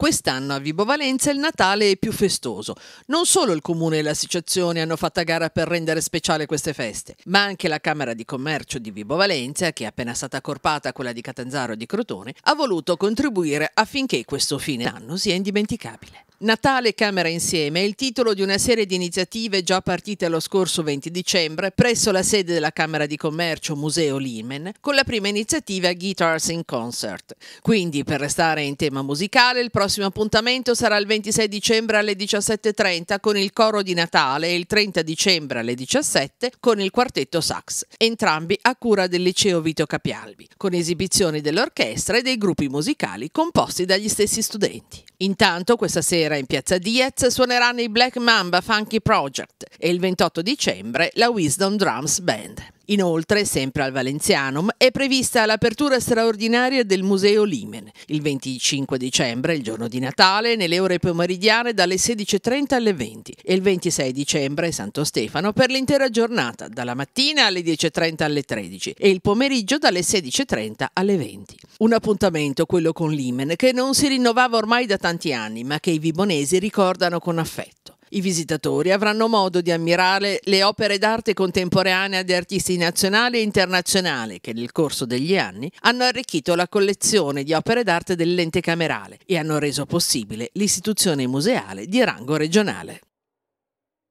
Quest'anno a Vibo Valenza il Natale è più festoso. Non solo il comune e l'associazione hanno fatto gara per rendere speciale queste feste, ma anche la Camera di Commercio di Vibo Valenza, che è appena stata accorpata a quella di Catanzaro e di Crotone, ha voluto contribuire affinché questo fine anno sia indimenticabile. Natale e Camera insieme è il titolo di una serie di iniziative già partite lo scorso 20 dicembre presso la sede della Camera di Commercio Museo Limen con la prima iniziativa Guitars in Concert. Quindi, per restare in tema musicale, il prossimo appuntamento sarà il 26 dicembre alle 17.30 con il coro di Natale e il 30 dicembre alle 17 con il quartetto sax, entrambi a cura del liceo Vito Capialbi, con esibizioni dell'orchestra e dei gruppi musicali composti dagli stessi studenti. Intanto questa sera sera in piazza Diaz suoneranno i Black Mamba Funky Project e il 28 dicembre la Wisdom Drums Band. Inoltre, sempre al Valenzianum, è prevista l'apertura straordinaria del Museo Limen, il 25 dicembre, il giorno di Natale, nelle ore pomeridiane dalle 16.30 alle 20 e il 26 dicembre, Santo Stefano, per l'intera giornata, dalla mattina alle 10.30 alle 13 e il pomeriggio dalle 16.30 alle 20. Un appuntamento, quello con l'Imen, che non si rinnovava ormai da tanti anni, ma che i vibonesi ricordano con affetto. I visitatori avranno modo di ammirare le opere d'arte contemporanea di artisti nazionali e internazionali che nel corso degli anni hanno arricchito la collezione di opere d'arte dell'ente camerale e hanno reso possibile l'istituzione museale di rango regionale.